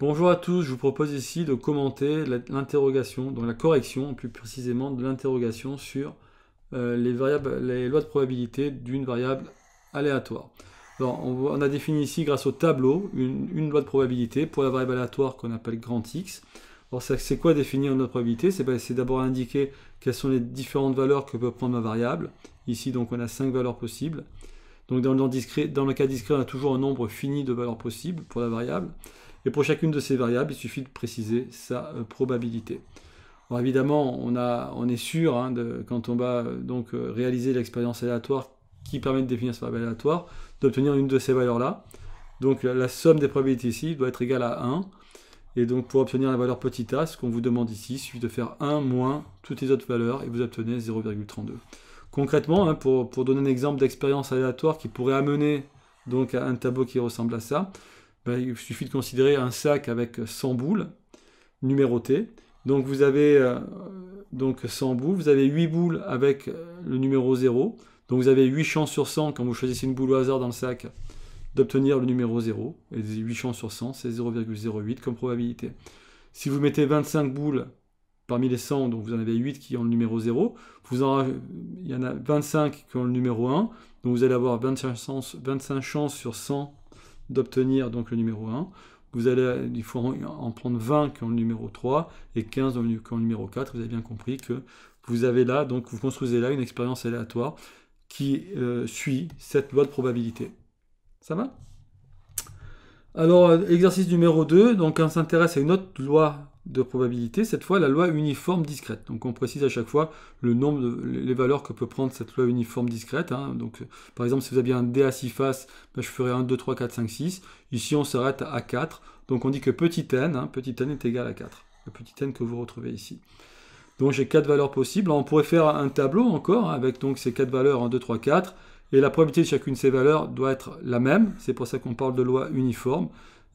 Bonjour à tous, je vous propose ici de commenter l'interrogation, donc la correction plus précisément de l'interrogation sur euh, les, lois de probabilité d'une variable aléatoire. Alors, on, a défini ici grâce au tableau une, loi de probabilité pour la variable aléatoire qu'on appelle grand X. Alors c'est quoi définir une loi de probabilité C'est d'abord indiquer quelles sont les différentes valeurs que peut prendre ma variable. Ici donc on a 5 valeurs possibles. Donc dans le cas discret on a toujours un nombre fini de valeurs possibles pour la variable. Et pour chacune de ces variables, il suffit de préciser sa euh, probabilité. Alors évidemment, on, est sûr, hein, quand on va euh, donc euh, réaliser l'expérience aléatoire qui permet de définir cette variable aléatoire, d'obtenir une de ces valeurs-là. Donc la, somme des probabilités ici doit être égale à 1. Et donc pour obtenir la valeur petit a, ce qu'on vous demande ici, il suffit de faire 1 moins toutes les autres valeurs et vous obtenez 0,32. Concrètement, hein, pour, pour, donner un exemple d'expérience aléatoire qui pourrait amener donc à un tableau qui ressemble à ça, bah, il suffit de considérer un sac avec 100 boules numérotées. Donc vous avez euh, donc 100 boules, vous avez 8 boules avec euh, le numéro 0. Donc vous avez 8 chances sur 100 quand vous choisissez une boule au hasard dans le sac d'obtenir le numéro 0. Et 8 chances sur 100, c'est 0,08 comme probabilité. Si vous mettez 25 boules parmi les 100, donc vous en avez 8 qui ont le numéro 0, vous il y en a 25 qui ont le numéro 1, donc vous allez avoir 25 chances sur 100 d'obtenir donc le numéro 1. Vous allez, il faut en prendre 20 qui ont le numéro 3 et 15 qui ont le numéro 4. Vous avez bien compris que vous avez là, donc vous construisez là une expérience aléatoire qui euh, suit cette loi de probabilité. Ça va Alors, euh, exercice numéro 2, donc on s'intéresse à une autre loi de probabilité, cette fois la loi uniforme discrète. Donc on précise à chaque fois le nombre les valeurs que peut prendre cette loi uniforme discrète. Hein. Donc par exemple si vous aviez un d à 6 faces, ben, je ferai 1, 2, 3, 4, 5, 6. Ici on s'arrête à 4. Donc on dit que petit n, hein, petit n est égal à 4. Le petit n que vous retrouvez ici. Donc j'ai 4 valeurs possibles. on pourrait faire un tableau encore avec donc ces 4 valeurs 1, 2, 3, 4. Et la probabilité de chacune de ces valeurs doit être la même. C'est pour ça qu'on parle de loi uniforme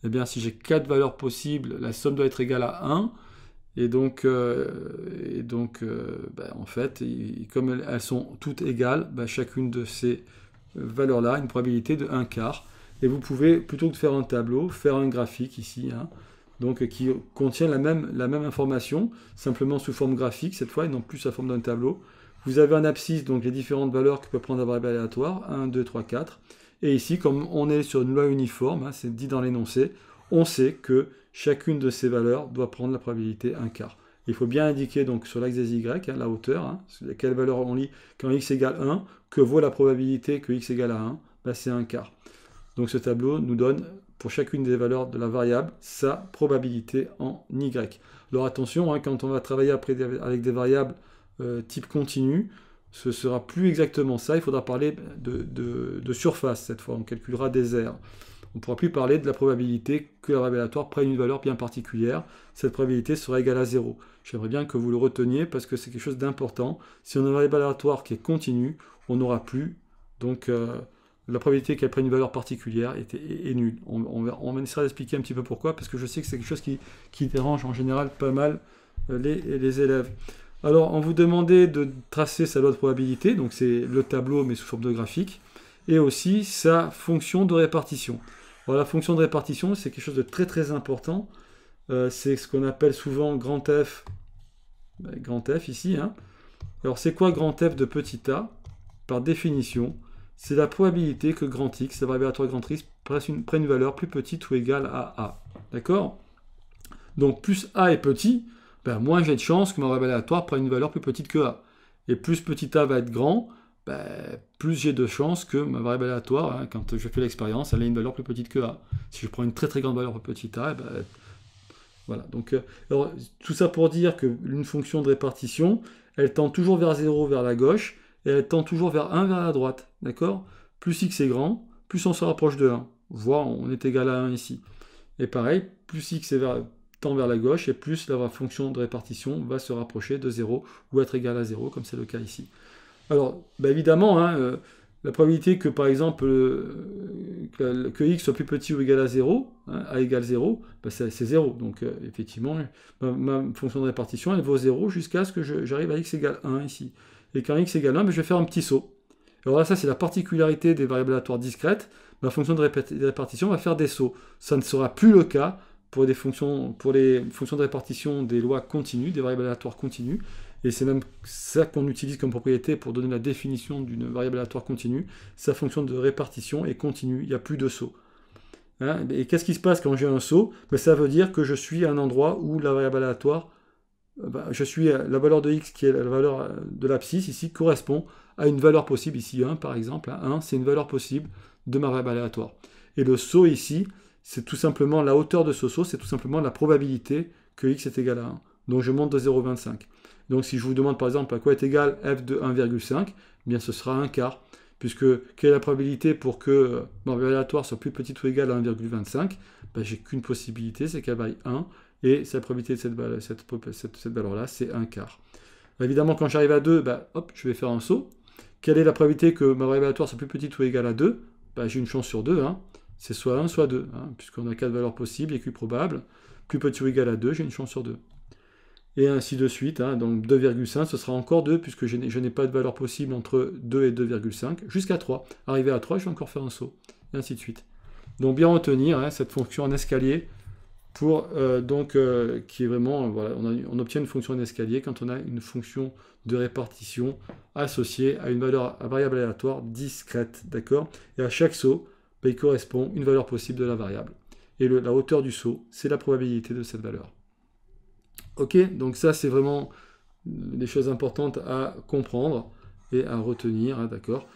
eh bien, si j'ai quatre valeurs possibles, la somme doit être égale à 1. Et donc, euh, euh, ben, en fait, comme elles, sont toutes égales, ben, chacune de ces valeurs-là a une probabilité de 1 quart. Et vous pouvez, plutôt que de faire un tableau, faire un graphique ici, hein, donc, euh, qui contient la même, information, simplement sous forme graphique cette fois, et non plus sous forme d'un tableau. Vous avez un abscisse, donc les différentes valeurs que peut prendre un variable aléatoire, 1, 2, 3, 4. Et ici, comme on est sur une loi uniforme, hein, c'est dit dans l'énoncé, on sait que chacune de ces valeurs doit prendre la probabilité 1 quart. Il faut bien indiquer donc sur l'axe des y, hein, la hauteur, hein, quelle valeur on lit quand x égale 1, que vaut la probabilité que x égale à 1, bah, c'est 1 quart. Donc ce tableau nous donne pour chacune des valeurs de la variable sa probabilité en y. Alors attention, quand on va travailler avec des variables euh, type continue ce sera plus exactement ça. Il faudra parler de, surface cette fois. On calculera des aires. On ne pourra plus parler de la probabilité que la révélatoire prenne une valeur bien particulière. Cette probabilité sera égale à 0. J'aimerais bien que vous le reteniez parce que c'est quelque chose d'important. Si on a un révélatoire qui est continu, on n'aura plus. Donc euh, la probabilité qu'elle prenne une valeur particulière est, nulle. On, on, essayer d'expliquer un petit peu pourquoi parce que je sais que c'est quelque chose qui, dérange en général pas mal euh, les, les élèves. Alors, on vous demandait de tracer sa loi de probabilité, donc c'est le tableau mais sous forme de graphique, et aussi sa fonction de répartition. Alors, la fonction de répartition, c'est quelque chose de très très important. Euh, c'est ce qu'on appelle souvent grand F, ben, grand F ici. Hein. Alors, c'est quoi grand F de petit a Par définition, c'est la probabilité que grand X, la variable grand X, prenne une valeur plus petite ou égale à A. D'accord Donc, plus A est petit, ben, moins j'ai de chance que ma variable aléatoire prenne une valeur plus petite que A. Et plus petit A va être grand, ben, plus j'ai de chance que ma variable aléatoire, hein, quand je fais l'expérience, elle ait une valeur plus petite que A. Si je prends une très très grande valeur petit petit A, ben, voilà. Donc, euh, tout ça pour dire qu'une fonction de répartition, elle tend toujours vers 0 vers la gauche, et elle tend toujours vers 1 vers la droite. D'accord Plus x est grand, plus on se rapproche de 1. voir on est égal à 1 ici. Et pareil, plus x est vers, vers la gauche, et plus la fonction de répartition va se rapprocher de 0 ou être égale à 0, comme c'est le cas ici. Alors, bah, évidemment, hein, euh, la probabilité que, par exemple, euh, que, x soit plus petit ou égal à 0, a hein, égal 0, bah, c'est 0. Donc, euh, effectivement, ma, fonction de répartition, elle vaut 0 jusqu'à ce que j'arrive à x égale 1 ici. Et quand x égale 1, bah, je vais faire un petit saut. Alors là, ça, c'est la particularité des variables aléatoires discrètes. Ma fonction de répartition va faire des sauts. Ça ne sera plus le cas pour, des fonctions, pour les fonctions de répartition des lois continues, des variables aléatoires continues. Et c'est même ça qu'on utilise comme propriété pour donner la définition d'une variable aléatoire continue. Sa fonction de répartition est continue, il n'y a plus de saut. Hein? et qu'est-ce qui se passe quand j'ai un saut ben, Ça veut dire que je suis à un endroit où la variable aléatoire, euh, ben, je suis la valeur de x qui est la valeur euh, de l'abscisse ici, correspond à une valeur possible, ici 1 par exemple, 1 c'est une valeur possible de ma variable aléatoire. Et le saut ici, c'est tout simplement la hauteur de ce saut, c'est tout simplement la probabilité que x est égal à 1. Donc je monte de 0,25. Donc si je vous demande par exemple à quoi est égal f de 1,5, eh bien ce sera un quart, puisque quelle est la probabilité pour que ma euh, mon aléatoire soit plus petite ou égale à 1,25 ben, bah, J'ai qu'une possibilité, c'est qu'elle vaille 1, et la probabilité de cette, valeur-là, c'est un quart. Évidemment, quand j'arrive à 2, bah, hop, je vais faire un saut. Quelle est la probabilité que ma variable soit plus petite ou égale à 2 bah, J'ai une chance sur 2. Hein. C'est soit 1, soit 2, hein, puisqu'on a 4 valeurs possibles et Q probable. Plus petit ou égal à 2, j'ai une chance sur 2. Et ainsi de suite, hein, donc 2,5, ce sera encore 2, puisque je n'ai pas de valeur possible entre 2 et 2,5, jusqu'à 3. Arrivé à 3, je vais encore faire un saut, et ainsi de suite. Donc bien retenir hein, cette fonction en escalier, pour, euh, donc, euh, qui est vraiment, voilà, on, on obtient une fonction en escalier quand on a une fonction de répartition associée à une valeur à variable aléatoire discrète, d'accord Et à chaque saut, il correspond une valeur possible de la variable. Et la hauteur du saut, c'est la probabilité de cette valeur. Ok, donc ça c'est vraiment des choses importantes à comprendre et à retenir, hein, d'accord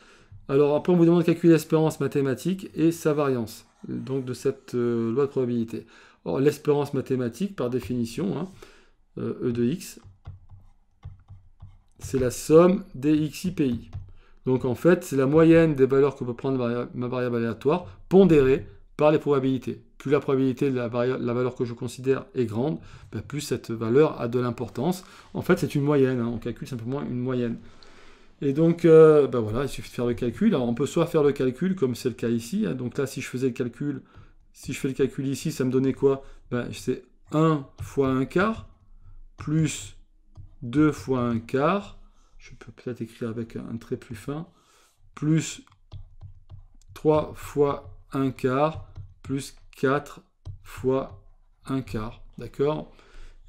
Alors après on vous demande de calculer l'espérance mathématique et sa variance, donc de cette euh, loi de probabilité. Or l'espérance mathématique, par définition, hein, euh, E de x, c'est la somme des x, donc en fait, c'est la moyenne des valeurs que peut prendre ma variable aléatoire pondérée par les probabilités. Plus la probabilité de la, valeur que je considère est grande, bah, plus cette valeur a de l'importance. En fait, c'est une moyenne. Hein. on calcule simplement une moyenne. Et donc, euh, bah, voilà, il suffit de faire le calcul. Alors, on peut soit faire le calcul, comme c'est le cas ici. Hein. donc là, si je faisais le calcul, si je fais le calcul ici, ça me donnait quoi bah, C'est 1 fois 1 quart, plus 2 fois 1 quart, je peux peut-être écrire avec un trait plus fin, plus 3 fois 1 quart, plus 4 fois 1 quart. D'accord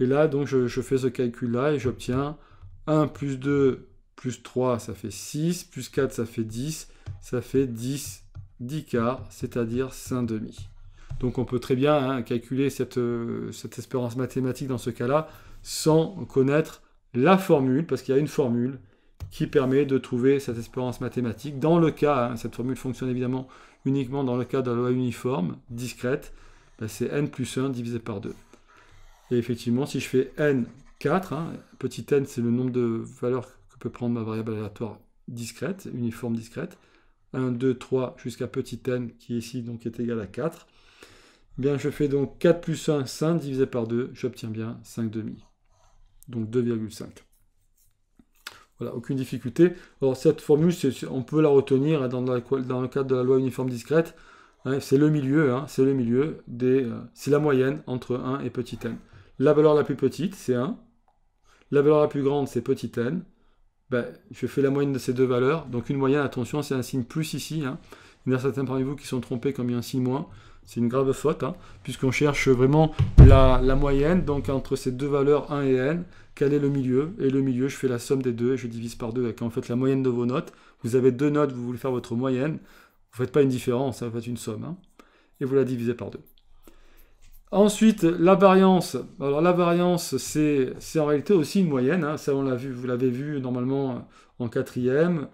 Et là, donc, je, fais ce calcul-là et j'obtiens 1 plus 2 plus 3, ça fait 6, plus 4, ça fait 10, ça fait 10, 10 quarts, c'est-à-dire 5 demi. Donc on peut très bien hein, calculer euh, cette espérance mathématique dans ce cas-là sans connaître la formule, parce qu'il y a une formule qui permet de trouver cette espérance mathématique. Dans le cas, hein, cette formule fonctionne évidemment uniquement dans le cas de la loi uniforme, discrète, bah, c'est n plus 1 divisé par 2. Et effectivement, si je fais n4, hein, petit n c'est le nombre de valeurs que peut prendre ma variable aléatoire discrète, uniforme discrète, 1, 2, 3 jusqu'à petit n qui ici donc est égal à 4, bien je fais donc 4 plus 1, 5 divisé par 2, j'obtiens bien 5 demi donc 2,5. Voilà, aucune difficulté. Alors cette formule, on peut la retenir hein, dans, le cadre de la loi uniforme discrète. Hein, c'est le milieu, hein, c'est le milieu des. Euh, c'est la moyenne entre 1 et petit n. La valeur la plus petite, c'est 1. La valeur la plus grande, c'est petit n. Ben, je fais la moyenne de ces deux valeurs. Donc une moyenne, attention, c'est un signe plus ici. Il y en a certains parmi vous qui sont trompés comme il y a un signe moins c'est une grave faute, hein, puisqu'on cherche vraiment la, moyenne, donc entre ces deux valeurs 1 et n, quel est le milieu Et le milieu, je fais la somme des deux et je divise par deux, quand en fait la moyenne de vos notes. Vous avez deux notes, vous voulez faire votre moyenne, vous ne faites pas une différence, hein, vous faites une somme, hein, et vous la divisez par deux. Ensuite, la variance. Alors la variance, c'est en réalité aussi une moyenne, ça on l'a vu, vous l'avez vu normalement en quatrième,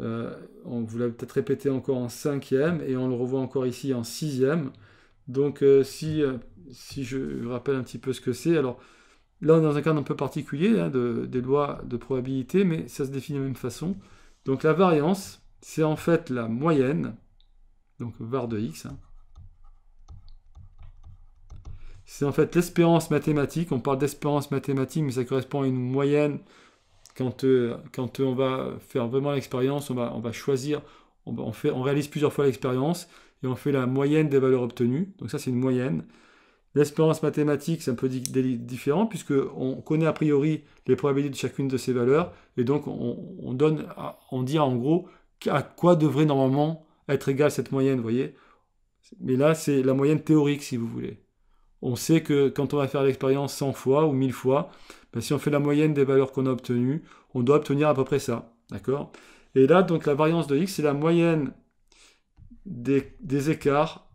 euh, on vous l'a peut-être répété encore en cinquième et on le revoit encore ici en sixième. Donc euh, euh, si, je rappelle un petit peu ce que c'est, alors là on est dans un cadre un peu particulier hein, des lois de probabilité, mais ça se définit de la même façon. Donc la variance, c'est en fait la moyenne, donc var de x, hein. c'est en fait l'espérance mathématique, on parle d'espérance mathématique, mais ça correspond à une moyenne quand, euh, euh, on va faire vraiment l'expérience, on va, choisir, on, réalise plusieurs fois l'expérience et on fait la moyenne des valeurs obtenues. Donc ça, c'est une moyenne. L'expérience mathématique, c'est un peu différent, puisqu'on connaît a priori les probabilités de chacune de ces valeurs, et donc on, donne, on dit en gros à quoi devrait normalement être égale cette moyenne, voyez. Mais là, c'est la moyenne théorique, si vous voulez. On sait que quand on va faire l'expérience 100 fois ou 1000 fois, ben, si on fait la moyenne des valeurs qu'on a obtenues, on doit obtenir à peu près ça. D'accord Et là, donc la variance de x, c'est la moyenne des, écarts,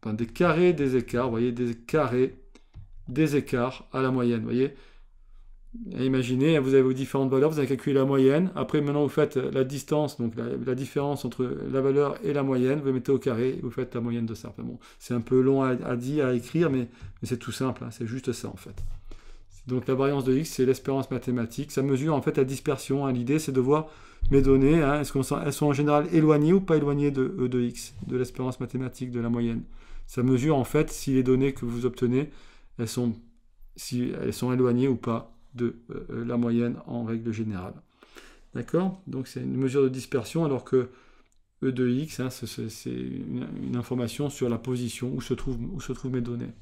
enfin, des carrés des écarts, vous voyez, des carrés des écarts à la moyenne, voyez imaginez, hein, vous avez vos différentes valeurs, vous avez calculé la moyenne. Après, maintenant, vous faites la distance, donc la, différence entre la valeur et la moyenne. Vous mettez au carré, vous faites la moyenne de ça. c'est un peu long à, dire, à écrire, mais, c'est tout simple. Hein, c'est juste ça, en fait. Donc la variance de x, c'est l'espérance mathématique. Ça mesure en fait la dispersion. Hein. L'idée, c'est de voir mes données. Hein. Est-ce qu'elles sont en général éloignées ou pas éloignées de E de x, de l'espérance mathématique, de la moyenne Ça mesure en fait si les données que vous obtenez, elles sont, si elles sont éloignées ou pas de euh, euh, la moyenne en règle générale. D'accord Donc c'est une mesure de dispersion alors que E de x, hein, c'est une, information sur la position où se trouvent, où se trouvent mes données.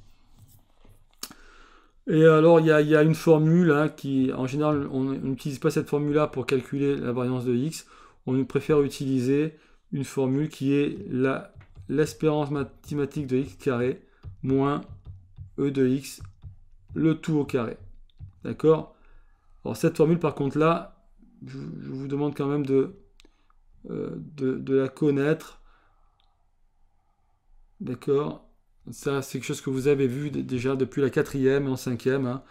Et alors, il y, a, une formule hein, qui, en général, on n'utilise pas cette formule-là pour calculer la variance de x. On préfère utiliser une formule qui est l'espérance mathématique de x carré moins e de x, le tout au carré. D'accord Alors, cette formule, par contre, là, je, vous demande quand même de, euh, de la connaître. D'accord ça, c'est quelque chose que vous avez vu déjà depuis la quatrième et en cinquième. Hein.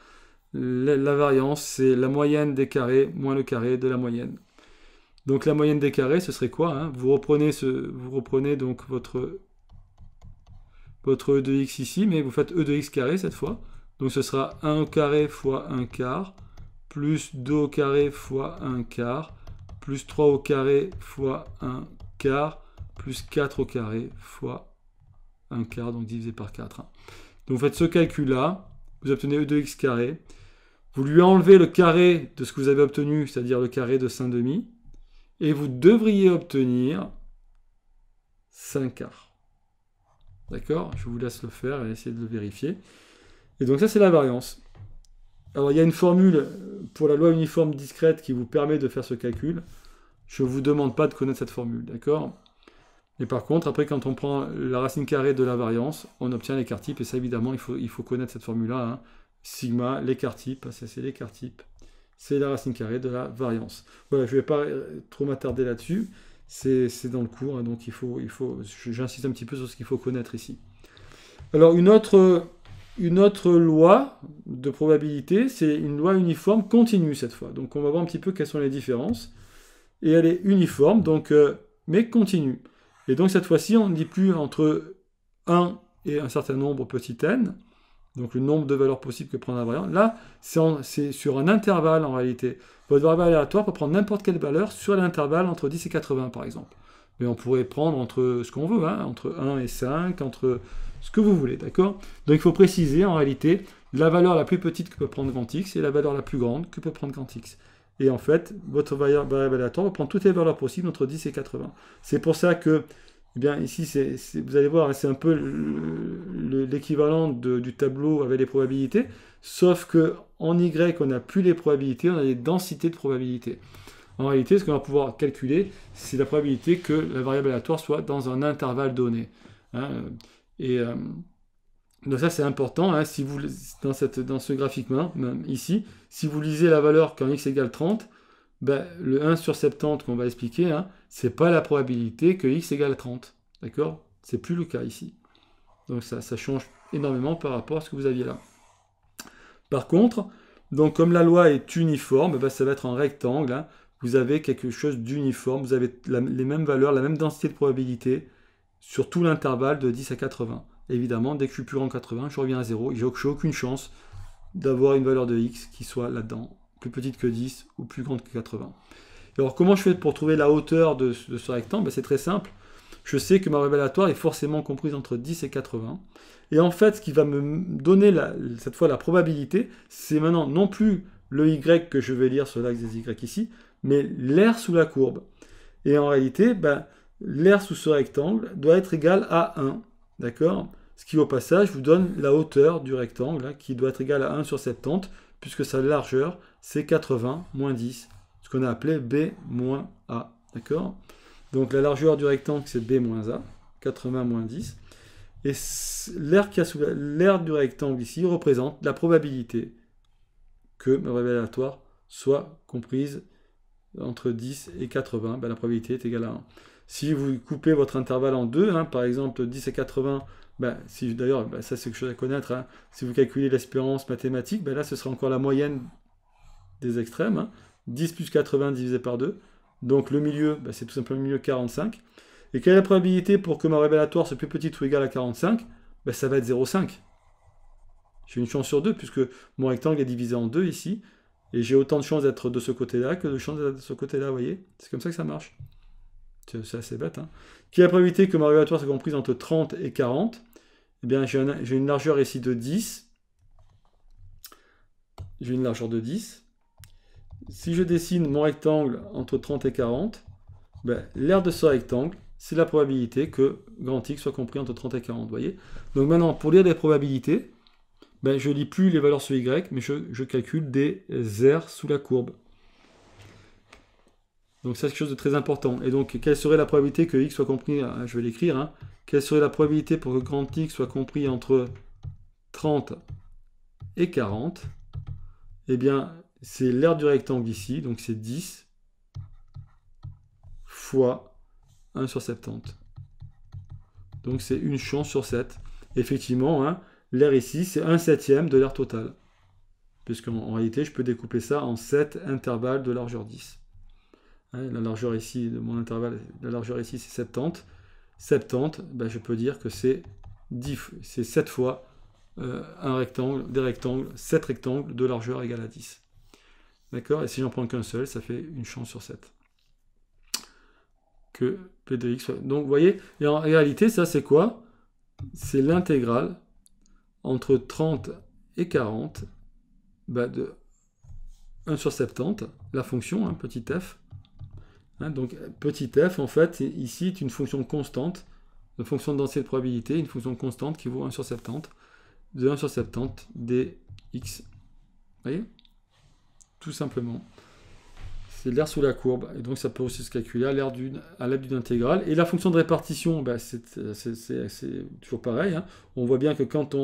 La, variance, c'est la moyenne des carrés moins le carré de la moyenne. Donc la moyenne des carrés, ce serait quoi hein? vous, reprenez vous reprenez donc votre, votre E de x ici, mais vous faites E de x carré cette fois. Donc ce sera 1 au carré fois 1 quart, plus 2 au carré fois 1 quart, plus 3 au carré fois 1 quart, plus 4 au carré fois 1 quart, donc divisé par 4. Hein. Donc vous faites ce calcul-là, vous obtenez E de x carré. Vous lui enlevez le carré de ce que vous avez obtenu, c'est-à-dire le carré de 5 demi, et vous devriez obtenir 5 quarts. D'accord Je vous laisse le faire et essayer de le vérifier. Et donc ça, c'est la variance. Alors il y a une formule euh, pour la loi uniforme discrète qui vous permet de faire ce calcul. Je ne vous demande pas de connaître cette formule, d'accord et par contre, après, quand on prend la racine carrée de la variance, on obtient l'écart type. Et ça, évidemment, il faut, il faut connaître cette formule-là. Hein. Sigma, l'écart type, ça c'est l'écart type. C'est la racine carrée de la variance. Voilà, je ne vais pas euh, trop m'attarder là-dessus. C'est dans le cours, hein, donc il faut, il faut, j'insiste un petit peu sur ce qu'il faut connaître ici. Alors, une autre, une autre loi de probabilité, c'est une loi uniforme continue cette fois. Donc, on va voir un petit peu quelles sont les différences. Et elle est uniforme, donc, euh, mais continue. Et donc cette fois-ci, on ne dit plus entre 1 et un certain nombre petit n, donc le nombre de valeurs possibles que prend la variante. Là, c'est sur un intervalle en réalité. Votre variable aléatoire peut prendre n'importe quelle valeur sur l'intervalle entre 10 et 80 par exemple. Mais on pourrait prendre entre ce qu'on veut, hein, entre 1 et 5, entre ce que vous voulez, d'accord Donc il faut préciser en réalité la valeur la plus petite que peut prendre grand X et la valeur la plus grande que peut prendre grand X. Et en fait, votre variable aléatoire prend toutes les valeurs possibles entre 10 et 80. C'est pour ça que, eh bien, ici, vous allez voir, c'est un peu l'équivalent du tableau avec les probabilités, sauf que en Y, on n'a plus les probabilités, on a les densités de probabilités. En réalité, ce qu'on va pouvoir calculer, c'est la probabilité que la variable aléatoire soit dans un intervalle donné. Hein. et... Euh, donc ça c'est important, hein, si vous, dans, ce graphique même ici, si vous lisez la valeur quand x égale 30, ben, le 1 sur 70 qu'on va expliquer, hein, ce n'est pas la probabilité que x égale 30. D'accord n'est plus le cas ici. Donc ça, change énormément par rapport à ce que vous aviez là. Par contre, donc comme la loi est uniforme, ben, ça va être un rectangle. Hein, vous avez quelque chose d'uniforme, vous avez les mêmes valeurs, la même densité de probabilité sur tout l'intervalle de 10 à 80 évidemment, dès que je suis plus grand que 80, je reviens à 0 Je n'ai aucune chance d'avoir une valeur de x qui soit là-dedans, plus petite que 10 ou plus grande que 80. alors comment je fais pour trouver la hauteur de, ce rectangle ben, C'est très simple. Je sais que ma révélatoire est forcément comprise entre 10 et 80. Et en fait, ce qui va me donner cette fois la probabilité, c'est maintenant non plus le y que je vais lire sur l'axe des y ici, mais l'air sous la courbe. Et en réalité, ben, l'air sous ce rectangle doit être égal à 1. D'accord qui au passage vous donne la hauteur du rectangle, hein, qui doit être égale à 1 sur 70, puisque sa largeur, c'est 80 moins 10, ce qu'on a appelé B moins A. D'accord Donc la largeur du rectangle, c'est B moins A, 80 moins 10. Et l'aire du rectangle ici représente la probabilité que ma révélatoire soit comprise entre 10 et 80. Ben, la probabilité est égale à 1. Si vous coupez votre intervalle en deux, hein, par exemple 10 et 80, si, d'ailleurs, ben, ça c'est quelque chose à connaître, hein. si vous calculez l'espérance mathématique, ben là ce sera encore la moyenne des extrêmes, 10 hein. plus 80 divisé par 2, donc le milieu, ben, c'est tout simplement le milieu 45. Et quelle est la probabilité pour que mon révélatoire soit plus petit, ou égal à 45 ben, Ça va être 0,5. J'ai une chance sur deux, puisque mon rectangle est divisé en deux ici, et j'ai autant de chances d'être de ce côté-là que de chances d'être de ce côté-là, vous voyez C'est comme ça que ça marche. Euh, c'est assez bête, hein. qui a probabilité que ma régulatoire soit comprise entre 30 et 40, eh bien j'ai une largeur ici de 10. J'ai une largeur de 10. Si je dessine mon rectangle entre 30 et 40, ben, l'aire de ce rectangle, c'est la probabilité que grand X soit compris entre 30 et 40. Voyez Donc maintenant, pour lire des probabilités, ben, je ne lis plus les valeurs sur Y, mais je, je calcule des R sous la courbe. Donc c'est quelque chose de très important. Et donc, quelle serait la probabilité que x soit compris, euh, je vais l'écrire, hein. quelle serait la probabilité pour que grand x soit compris entre 30 et 40 Eh bien, c'est l'aire du rectangle ici, donc c'est 10 fois 1 sur 70. Donc c'est une chance sur 7. Effectivement, l'air hein, l'aire ici, c'est 1 septième de l'aire totale. Puisqu'en en réalité, je peux découper ça en 7 intervalles de largeur 10. Hein, la largeur ici de mon intervalle, la largeur ici c'est 70. 70, bah, je peux dire que c'est 10, c'est 7 fois euh, un rectangle, des rectangles, 7 rectangles de largeur égale à 10. D'accord Et si j'en prends qu'un seul, ça fait une chance sur 7. Que P de x soit... Donc vous voyez, et en réalité, ça c'est quoi C'est l'intégrale entre 30 et 40 bah, de 1 sur 70, la fonction, hein, petit f, Hein, donc petit f, en fait, ici, est une fonction constante, une fonction de densité de probabilité, une fonction constante qui vaut 1 sur 70, de 1 sur 70 dx. Vous voyez Tout simplement. C'est l'air sous la courbe, et donc ça peut aussi se calculer à l'aide d'une intégrale. Et la fonction de répartition, bah, c'est toujours pareil. Hein. On voit bien que quand,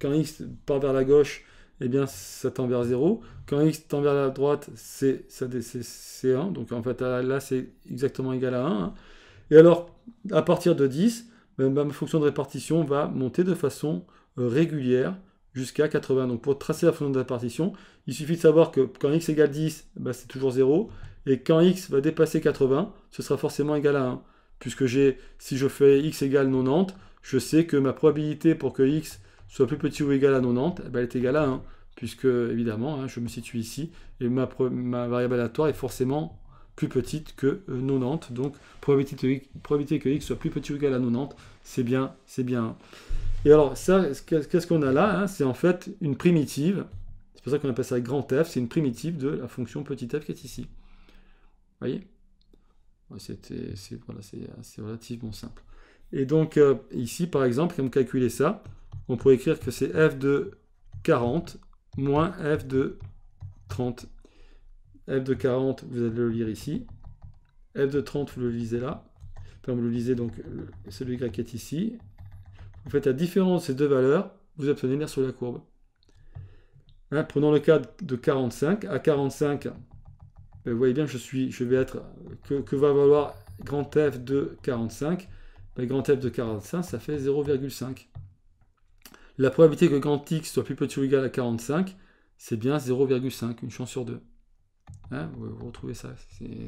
quand x part vers la gauche, eh bien ça tend vers 0. Quand x tend vers la droite, c'est 1. Donc en fait là c'est exactement égal à 1. Hein. Et alors à partir de 10, ben, ma fonction de répartition va monter de façon euh, régulière jusqu'à 80. Donc pour tracer la fonction de répartition, il suffit de savoir que quand x égale 10, ben, c'est toujours 0. Et quand x va dépasser 80, ce sera forcément égal à 1. Puisque j'ai, si je fais x égale 90, je sais que ma probabilité pour que x soit plus petit ou égal à 90, eh ben, elle est égale à 1, puisque évidemment, hein, je me situe ici, et ma, variable aléatoire est forcément plus petite que 90. Euh, donc, probabilité, probabilité que x soit plus petit ou égal à 90, c'est bien, c'est bien. Et alors, ça, qu'est-ce qu'on a là hein, C'est en fait une primitive. C'est pour ça qu'on appelle ça grand f. C'est une primitive de la fonction petit f qui est ici. Vous voyez C'est relativement simple. Et donc, euh, ici, par exemple, vous calculer ça, on pourrait écrire que c'est f de 40 moins f de 30. f de 40, vous allez le lire ici. f de 30, vous le lisez là. Enfin, vous le lisez donc celui qui est ici. Vous faites la différence de ces deux valeurs, vous obtenez l'air sur la courbe. Hein, prenons le cas de 45. À 45, ben, vous voyez bien, je, suis, je vais être. Que, va valoir grand F de 45 ben, Grand F de 45, ça fait 0,5. La probabilité que grand X soit plus petit ou égal à 45, c'est bien 0,5, une chance sur deux. Hein, vous, retrouvez ça,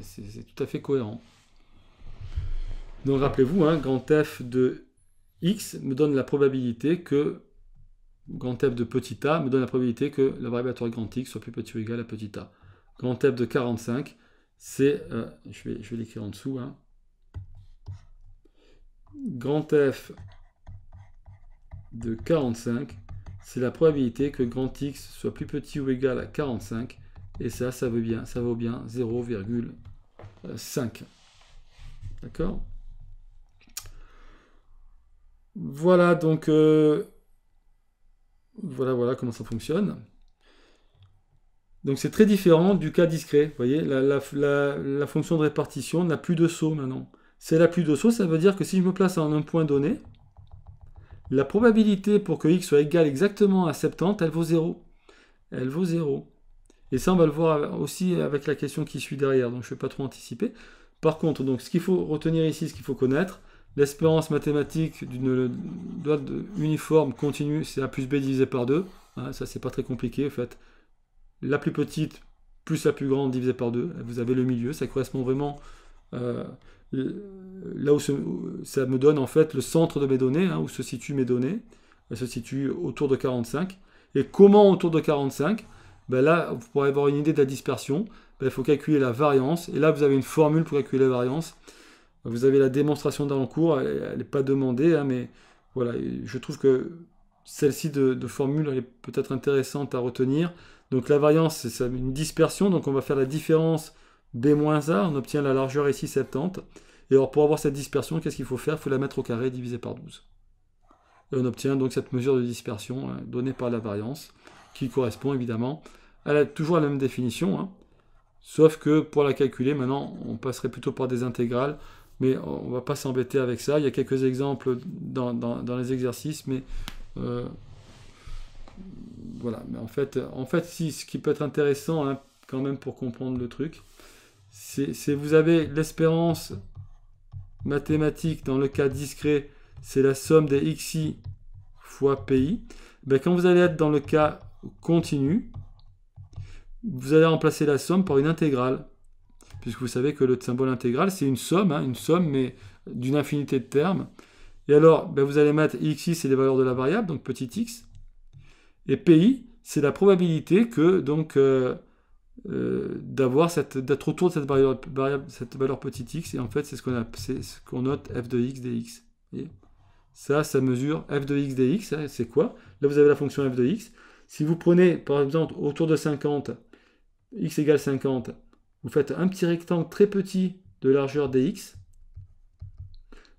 c'est tout à fait cohérent. Donc rappelez-vous, hein, grand F de X me donne la probabilité que grand F de petit a me donne la probabilité que la variable grand X soit plus petit ou égal à petit a. Grand F de 45, c'est, euh, je vais, je vais l'écrire en dessous, hein. grand F de 45, c'est la probabilité que grand X soit plus petit ou égal à 45, et ça, ça veut bien, ça vaut bien 0,5. D'accord Voilà donc euh, voilà voilà comment ça fonctionne. Donc c'est très différent du cas discret. Vous voyez, la, la fonction de répartition n'a plus de saut maintenant. C'est la plus de saut, ça veut dire que si je me place en un point donné, la probabilité pour que x soit égal exactement à 70, elle vaut 0. Elle vaut 0. Et ça, on va le voir aussi avec la question qui suit derrière, donc je ne vais pas trop anticiper. Par contre, donc, ce qu'il faut retenir ici, ce qu'il faut connaître, l'espérance mathématique d'une loi uniforme continue, c'est a plus b divisé par 2. Ça, hein, ça, c'est pas très compliqué, en fait. La plus petite plus la plus grande divisée par 2. Vous avez le milieu, ça correspond vraiment... Euh, euh, là où, ça me donne en fait le centre de mes données, hein, où se situent mes données. Elles se situent autour de 45. Et comment autour de 45 ben Là, vous pourrez avoir une idée de la dispersion. Ben, il faut calculer la variance. Et là, vous avez une formule pour calculer la variance. Vous avez la démonstration dans cours. Elle n'est pas demandée, hein, mais voilà. Je trouve que celle-ci de, formule, est peut-être intéressante à retenir. Donc la variance, c'est une dispersion. Donc on va faire la différence B-A, on obtient la largeur ici 70. Et alors pour avoir cette dispersion, qu'est-ce qu'il faut faire Il faut la mettre au carré divisé par 12. Et on obtient donc cette mesure de dispersion hein, donnée par la variance, qui correspond évidemment à la, toujours la même définition. Hein. sauf que pour la calculer, maintenant, on passerait plutôt par des intégrales. Mais on ne va pas s'embêter avec ça. Il y a quelques exemples dans, les exercices, mais euh, voilà. Mais en fait, en fait si, ce qui peut être intéressant hein, quand même pour comprendre le truc, si vous avez l'espérance mathématique dans le cas discret, c'est la somme des xi fois pi. Ben, quand vous allez être dans le cas continu, vous allez remplacer la somme par une intégrale. Puisque vous savez que le symbole intégral, c'est une somme, hein, une somme, mais d'une infinité de termes. Et alors, ben, vous allez mettre xi, c'est les valeurs de la variable, donc petit x. Et pi, c'est la probabilité que donc euh, euh, d'avoir cette d'être autour de cette valeur, cette valeur petit x et en fait c'est ce qu'on ce qu'on note f de x dx. ça, ça mesure f de x dx, hein, c'est quoi Là vous avez la fonction f de x. Si vous prenez par exemple autour de 50, x égale 50, vous faites un petit rectangle très petit de largeur dx,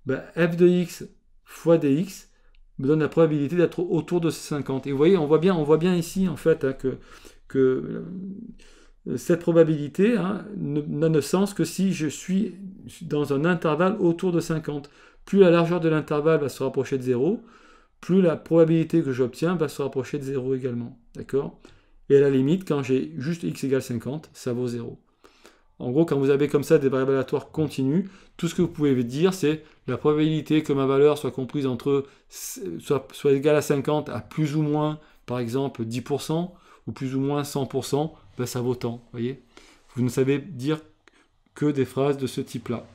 ben, f de x fois dx me donne la probabilité d'être autour de 50. Et vous voyez, on voit bien, on voit bien ici en fait hein, que, que euh, cette probabilité hein, n'a de sens que si je suis dans un intervalle autour de 50. Plus la largeur de l'intervalle va se rapprocher de 0, plus la probabilité que j'obtiens va se rapprocher de 0 également. D'accord Et à la limite, quand j'ai juste x égale 50, ça vaut 0. En gros, quand vous avez comme ça des variables aléatoires continues, tout ce que vous pouvez dire, c'est la probabilité que ma valeur soit comprise entre soit, soit égale à 50 à plus ou moins, par exemple, 10%, ou plus ou moins 100%, bah, ça vaut tant. Voyez Vous ne savez dire que des phrases de ce type-là.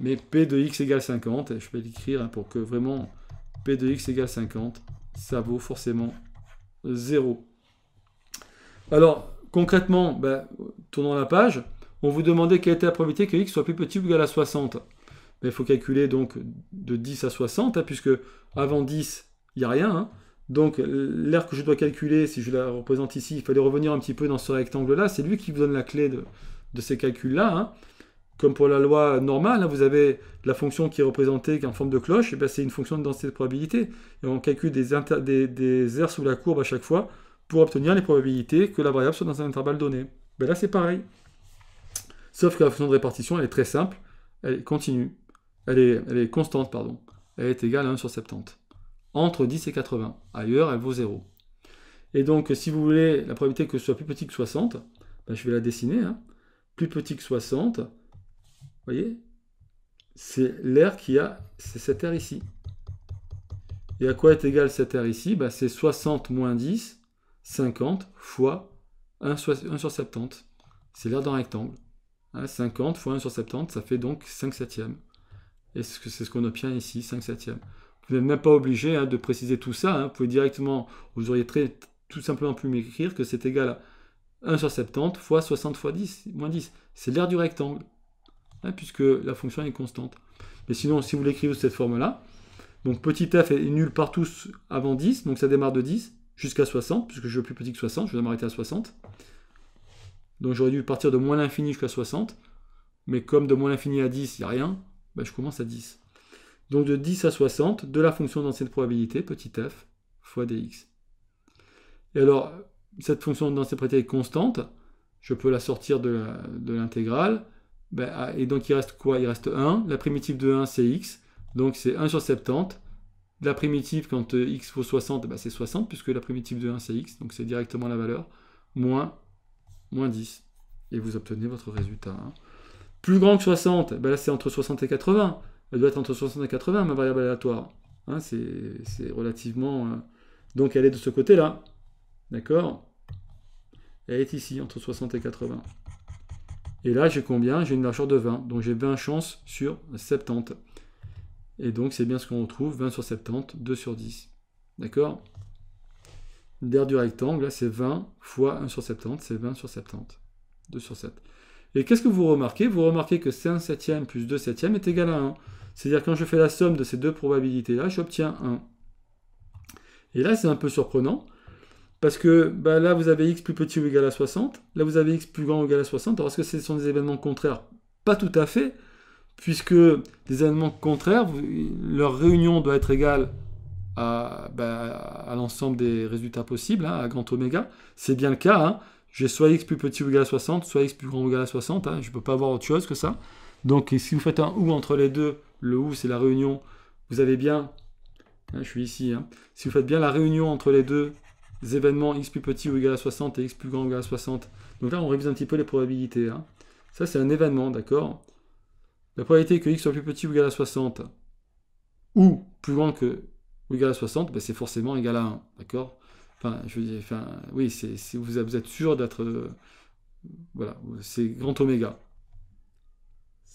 Mais P de x égale 50, je vais l'écrire hein, pour que vraiment P de x égale 50, ça vaut forcément 0. Alors, concrètement, ben, tournant la page, on vous demandait quelle était la probabilité que x soit plus petit ou égal à 60. Mais ben, il faut calculer donc de 10 à 60, hein, puisque avant 10, il n'y a rien. Hein. Donc l'aire que je dois calculer, si je la représente ici, il fallait revenir un petit peu dans ce rectangle-là. C'est lui qui vous donne la clé de, ces calculs-là. Hein. Comme pour la loi normale, hein, vous avez la fonction qui est représentée en forme de cloche, eh ben, c'est une fonction de densité de probabilité. Et on calcule des, des, aires sous la courbe à chaque fois pour obtenir les probabilités que la variable soit dans un intervalle donné. Ben là, c'est pareil. Sauf que la fonction de répartition, elle est très simple, elle est continue, elle est, elle est constante, pardon. Elle est égale à 1 sur 70 entre 10 et 80. Ailleurs, elle vaut 0. Et donc, euh, si vous voulez la probabilité que ce soit plus petit que 60, ben, je vais la dessiner. Hein. Plus petit que 60, vous voyez, c'est l'air qui a, c'est cet air ici. Et à quoi est égal cet air ici ben, C'est 60 moins 10, 50 fois 1 sur, 70. C'est l'air d'un rectangle. 50 hein. fois 1 sur 70, ça fait donc 5 septièmes. Et c'est ce qu'on obtient ici, 5 septièmes. Vous n'êtes même pas obligé hein, de préciser tout ça. Hein. Vous pouvez directement, vous auriez tout simplement pu m'écrire que c'est égal à 1 sur 70 fois 60 fois 10, moins 10. C'est l'air du rectangle, hein, puisque la fonction est constante. Mais sinon, si vous l'écrivez sous cette forme-là, donc petit f est nul partout avant 10, donc ça démarre de 10 jusqu'à 60, puisque je veux plus petit que 60, je vais m'arrêter à 60. Donc j'aurais dû partir de moins l'infini jusqu'à 60, mais comme de moins l'infini à 10, il n'y a rien, ben, je commence à 10 donc de 10 à 60, de la fonction d'ancienne probabilité, petit f, fois dx. Et alors, cette fonction d'ancienne probabilité est constante, je peux la sortir de l'intégrale, ben, ah, et donc il reste quoi Il reste 1, la primitive de 1 c'est x, donc c'est 1 sur 70, la primitive quand euh, x vaut 60, ben, c'est 60, puisque la primitive de 1 c'est x, donc c'est directement la valeur, moins, moins 10, et vous obtenez votre résultat. Hein. Plus grand que 60, ben, là c'est entre 60 et 80, elle doit être entre 60 et 80, ma variable aléatoire. Hein, c'est relativement... Euh, donc elle est de ce côté-là. D'accord Elle est ici, entre 60 et 80. Et là, j'ai combien J'ai une largeur de 20. Donc j'ai 20 chances sur 70. Et donc c'est bien ce qu'on retrouve, 20 sur 70, 2 sur 10. D'accord L'air du rectangle, là c'est 20 fois 1 sur 70, c'est 20 sur 70. 2 sur 7. Et qu'est-ce que vous remarquez Vous remarquez que 5 septième plus 2 septième est égal à 1. C'est-à-dire quand je fais la somme de ces deux probabilités-là, j'obtiens 1. Et là, c'est un peu surprenant, parce que bah, là, vous avez x plus petit ou égal à 60, là, vous avez x plus grand ou égal à 60, alors est-ce que ce sont des événements contraires Pas tout à fait, puisque des événements contraires, leur réunion doit être égale à, bah, l'ensemble des résultats possibles, hein, à grand oméga. C'est bien le cas, hein. j'ai soit x plus petit ou égal à 60, soit x plus grand ou égal à 60, hein. je ne peux pas avoir autre chose que ça. Donc si vous faites un ou entre les deux, le OU c'est la réunion, vous avez bien, hein, je suis ici, hein. si vous faites bien la réunion entre les deux événements x plus petit ou égal à 60 et x plus grand ou égal à 60, donc là on révise un petit peu les probabilités. Hein. Ça c'est un événement, d'accord La probabilité que x soit plus petit ou égal à 60 ou plus grand que ou égal à 60, ben, c'est forcément égal à 1, d'accord Enfin, je veux dire, enfin, oui, c'est, vous, êtes sûr d'être... Euh, voilà, c'est grand oméga.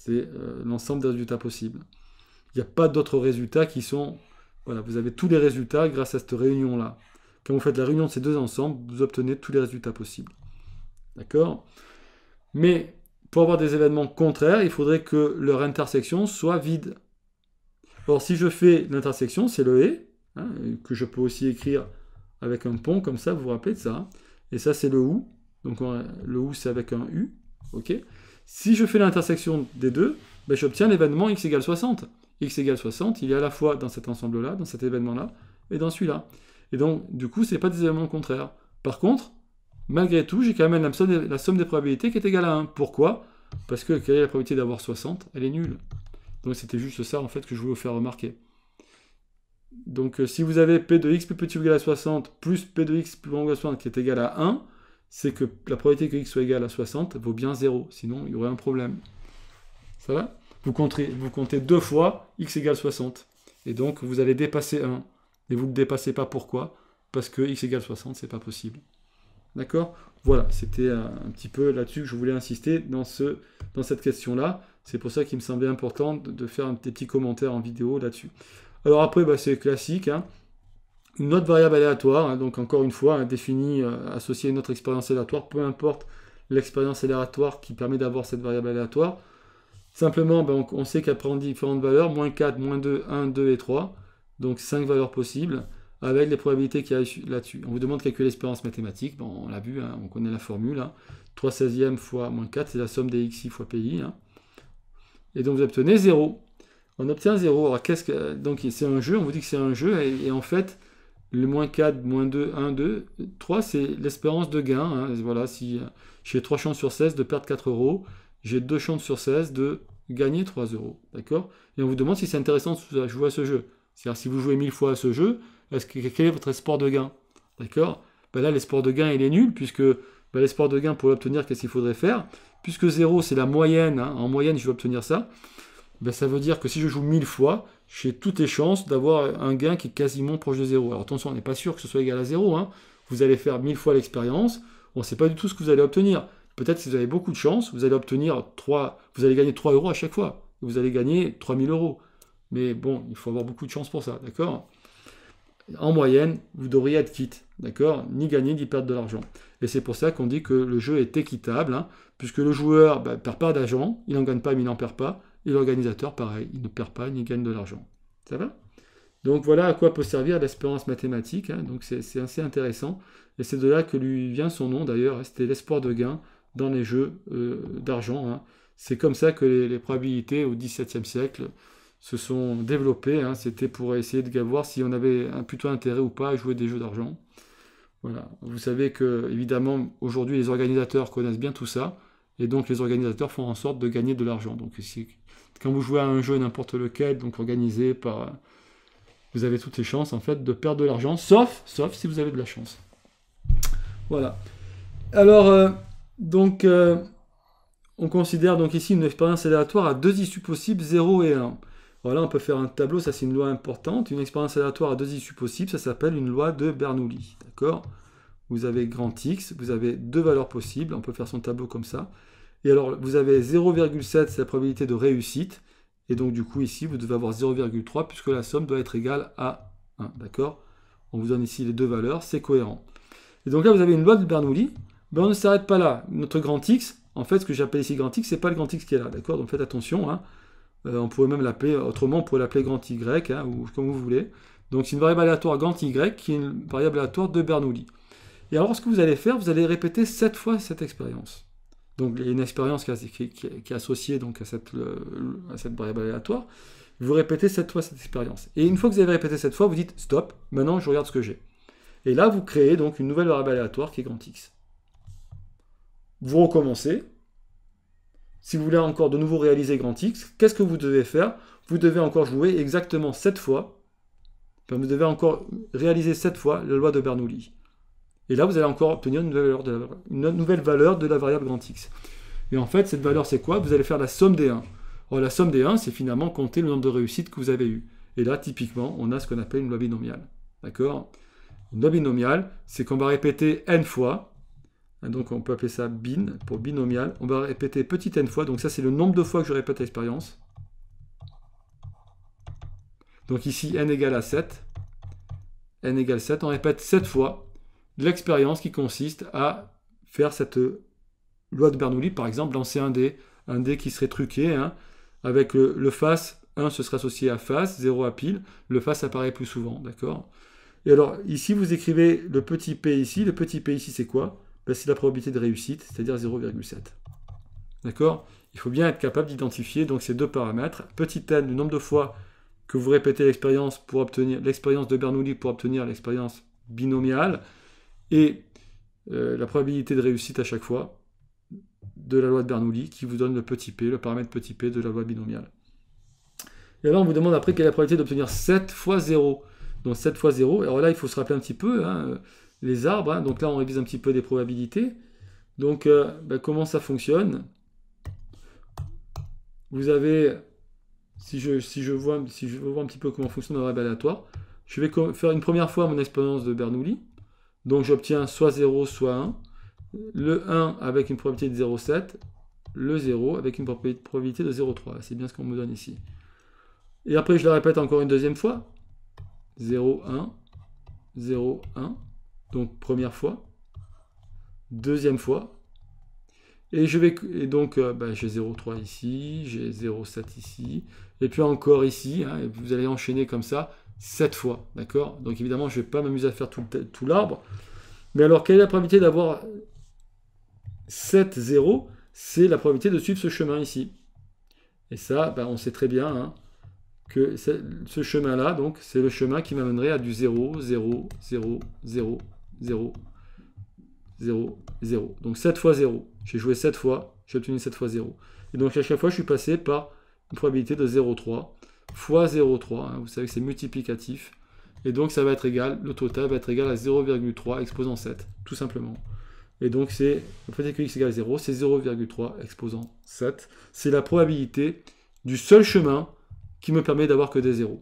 C'est euh, l'ensemble des résultats possibles. Il n'y a pas d'autres résultats qui sont... Voilà, vous avez tous les résultats grâce à cette réunion-là. Quand vous faites la réunion de ces deux ensembles, vous obtenez tous les résultats possibles. D'accord Mais pour avoir des événements contraires, il faudrait que leur intersection soit vide. Or, si je fais l'intersection, c'est le et, hein, que je peux aussi écrire avec un pont comme ça, vous vous rappelez de ça. Et ça, c'est le ou. Donc, le ou, c'est avec un u. OK si je fais l'intersection des deux, ben, j'obtiens l'événement x égale 60. x égale 60, il est à la fois dans cet ensemble-là, dans cet événement-là, et dans celui-là. Et donc, du coup, ce n'est pas des événements contraires. Par contre, malgré tout, j'ai quand même la somme, des, probabilités qui est égale à 1. Pourquoi Parce que la probabilité d'avoir 60 Elle est nulle. Donc c'était juste ça en fait que je voulais vous faire remarquer. Donc euh, si vous avez p de x plus petit ou égal à 60 plus p de x plus grand ou égal à 60 qui est égal à 1, c'est que la probabilité que x soit égale à 60 vaut bien 0, sinon il y aurait un problème. Ça va vous comptez, deux fois x égale 60. Et donc vous allez dépasser 1. Et vous ne le dépassez pas pourquoi Parce que x égale 60, c'est pas possible. D'accord Voilà, c'était un petit peu là-dessus que je voulais insister dans, ce, dans cette question-là. C'est pour ça qu'il me semblait important de faire un petit commentaire en vidéo là-dessus. Alors après, bah, c'est classique. Hein une autre variable aléatoire, hein, donc encore une fois, hein, définie, euh, associée à une autre expérience aléatoire, peu importe l'expérience aléatoire qui permet d'avoir cette variable aléatoire. Simplement, ben, on, sait qu'elle prend différentes valeurs, moins 4, moins 2, 1, 2 et 3, donc 5 valeurs possibles, avec les probabilités qui y a là-dessus. On vous demande de calculer l'expérience mathématique, bon, on l'a vu, hein, on connaît la formule, 3 16e fois moins 4, c'est la somme des x xi fois pi, et donc vous obtenez 0. On obtient 0, alors qu'est-ce que... Donc c'est un jeu, on vous dit que c'est un jeu, et en fait, le moins 4, moins 2, 1, 2. 3, c'est l'espérance de gain. Hein. Voilà, si j'ai 3 chances sur 16 de perdre 4 euros, j'ai 2 chances sur 16 de gagner 3 euros. D'accord Et on vous demande si c'est intéressant de jouer à ce jeu. C'est-à-dire, si vous jouez 1000 fois à ce jeu, est-ce que, quel est votre espoir de gain D'accord ben Là, l'espoir de gain, il est nul, puisque ben l'espoir de gain, pour l'obtenir, qu'est-ce qu'il faudrait faire Puisque 0, c'est la moyenne. Hein. En moyenne, je vais obtenir ça. Ben ça veut dire que si je joue 1000 fois, chez toutes les chances d'avoir un gain qui est quasiment proche de zéro. Alors attention, on n'est pas sûr que ce soit égal à zéro. Hein. Vous allez faire mille fois l'expérience, on ne sait pas du tout ce que vous allez obtenir. Peut-être si vous avez beaucoup de chance, vous allez obtenir 3, vous allez gagner 3 euros à chaque fois. Vous allez gagner 3000 euros. Mais bon, il faut avoir beaucoup de chance pour ça, d'accord En moyenne, vous devriez être quitte, d'accord Ni gagner, ni perdre de l'argent. Et c'est pour ça qu'on dit que le jeu est équitable, hein, puisque le joueur ne bah, perd pas d'argent, il n'en gagne pas, mais il n'en perd pas. Et l'organisateur, pareil, il ne perd pas, ni gagne de l'argent. Ça va Donc voilà à quoi peut servir l'espérance mathématique. Hein. Donc c'est assez intéressant. Et c'est de là que lui vient son nom d'ailleurs. Hein. C'était l'espoir de gain dans les jeux euh, d'argent. Hein. C'est comme ça que les, probabilités au XVIIe siècle se sont développées. C'était pour essayer de voir si on avait un plutôt intérêt ou pas à jouer des jeux d'argent. Voilà. Vous savez que, évidemment, aujourd'hui, les organisateurs connaissent bien tout ça. Et donc, les organisateurs font en sorte de gagner de l'argent. Donc, ici quand vous jouez à un jeu n'importe lequel, donc organisé par... Vous avez toutes les chances, en fait, de perdre de l'argent, sauf, sauf si vous avez de la chance. Voilà. Alors, euh, donc, euh, on considère donc ici une expérience aléatoire à deux issues possibles, 0 et 1. Voilà, on peut faire un tableau, ça c'est une loi importante. Une expérience aléatoire à deux issues possibles, ça s'appelle une loi de Bernoulli. D'accord Vous avez grand X, vous avez deux valeurs possibles, on peut faire son tableau comme ça. Et alors, vous avez 0,7, c'est la probabilité de réussite. Et donc, du coup, ici, vous devez avoir 0,3 puisque la somme doit être égale à 1. D'accord On vous donne ici les deux valeurs, c'est cohérent. Et donc là, vous avez une loi de Bernoulli. Mais ben, on ne s'arrête pas là. Notre grand X, en fait, ce que j'appelle ici grand X, ce n'est pas le grand X qui est là. D'accord Donc faites attention. Hein. Euh, on pourrait même l'appeler, autrement, on pourrait l'appeler grand Y, hein, ou comme vous voulez. Donc c'est une variable aléatoire grand Y qui est une variable aléatoire de Bernoulli. Et alors, ce que vous allez faire, vous allez répéter 7 fois cette expérience. Donc une expérience qui, est associée donc, à cette, variable aléatoire. Vous répétez cette fois cette expérience. Et une fois que vous avez répété cette fois, vous dites stop, maintenant je regarde ce que j'ai. Et là, vous créez donc une nouvelle variable aléatoire qui est grand X. Vous recommencez. Si vous voulez encore de nouveau réaliser grand X, qu'est-ce que vous devez faire Vous devez encore jouer exactement cette fois. vous devez encore réaliser cette fois la loi de Bernoulli. Et là, vous allez encore obtenir une nouvelle valeur de la, variable grand X. Et en fait, cette valeur, c'est quoi Vous allez faire la somme des 1. la somme des 1, c'est finalement compter le nombre de réussites que vous avez eues. Et là, typiquement, on a ce qu'on appelle une loi binomiale. D'accord Une loi binomiale, c'est qu'on va répéter n fois. Hein, donc, on peut appeler ça bin pour binomial. On va répéter petit n fois. Donc, ça, c'est le nombre de fois que je répète l'expérience. Donc, ici, n égale à 7. n égale 7. On répète 7 fois de l'expérience qui consiste à faire cette loi de Bernoulli, par exemple, lancer un dé, un dé qui serait truqué, hein. avec le, face, 1 ce serait associé à face, 0 à pile, le face apparaît plus souvent, d'accord Et alors, ici, vous écrivez le petit p ici, le petit p ici, c'est quoi ben, C'est la probabilité de réussite, c'est-à-dire 0,7. D'accord Il faut bien être capable d'identifier donc ces deux paramètres, petit n, le nombre de fois que vous répétez l'expérience pour obtenir l'expérience de Bernoulli pour obtenir l'expérience binomiale, et euh, la probabilité de réussite à chaque fois de la loi de Bernoulli qui vous donne le petit p, le paramètre petit p de la loi binomiale. Et là, on vous demande après quelle est la probabilité d'obtenir 7 fois 0. Donc 7 fois 0, alors là il faut se rappeler un petit peu hein, les arbres, hein. donc là on révise un petit peu des probabilités. Donc euh, bah, comment ça fonctionne Vous avez, si je, si, je vois, si je veux voir un petit peu comment fonctionne un arbre aléatoire, je vais faire une première fois mon expérience de Bernoulli. Donc j'obtiens soit 0, soit 1. Le 1 avec une probabilité de 0,7. Le 0 avec une probabilité de 0,3. C'est bien ce qu'on me donne ici. Et après, je le répète encore une deuxième fois. 0, 1, 0, 1. Donc première fois. Deuxième fois. Et je vais donc euh, bah, j'ai 0,3 ici, j'ai 0,7 ici, et puis encore ici, hein, vous allez enchaîner comme ça, 7 fois, d'accord Donc évidemment, je ne vais pas m'amuser à faire tout, l'arbre. Mais alors, quelle est la probabilité d'avoir 7 0 C'est la probabilité de suivre ce chemin ici. Et ça, ben, on sait très bien hein, que ce chemin-là, donc, c'est le chemin qui m'amènerait à du 0, 0, 0, 0, 0, 0, 0. Donc 7 fois 0. J'ai joué 7 fois, j'ai obtenu 7 fois 0. Et donc à chaque fois, je suis passé par probabilité de 0,3 fois 0,3. Hein, vous savez que c'est multiplicatif. Et donc ça va être égal, le total va être égal à 0,3 exposant 7, tout simplement. Et donc c'est, peut-être que x égale 0, c'est 0,3 exposant 7. C'est la probabilité du seul chemin qui me permet d'avoir que des zéros.